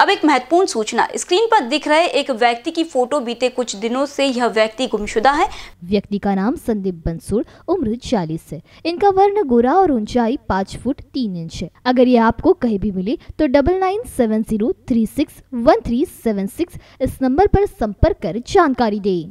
अब एक महत्वपूर्ण सूचना स्क्रीन पर दिख रहे एक व्यक्ति की फोटो बीते कुछ दिनों से यह व्यक्ति गुमशुदा है व्यक्ति का नाम संदीप बंसुर उम्र 40 है इनका वर्ण गोरा और ऊंचाई पाँच फुट तीन इंच है अगर ये आपको कहीं भी मिले तो double nine seven zero three six one three seven six इस नंबर पर संपर्क कर जानकारी दें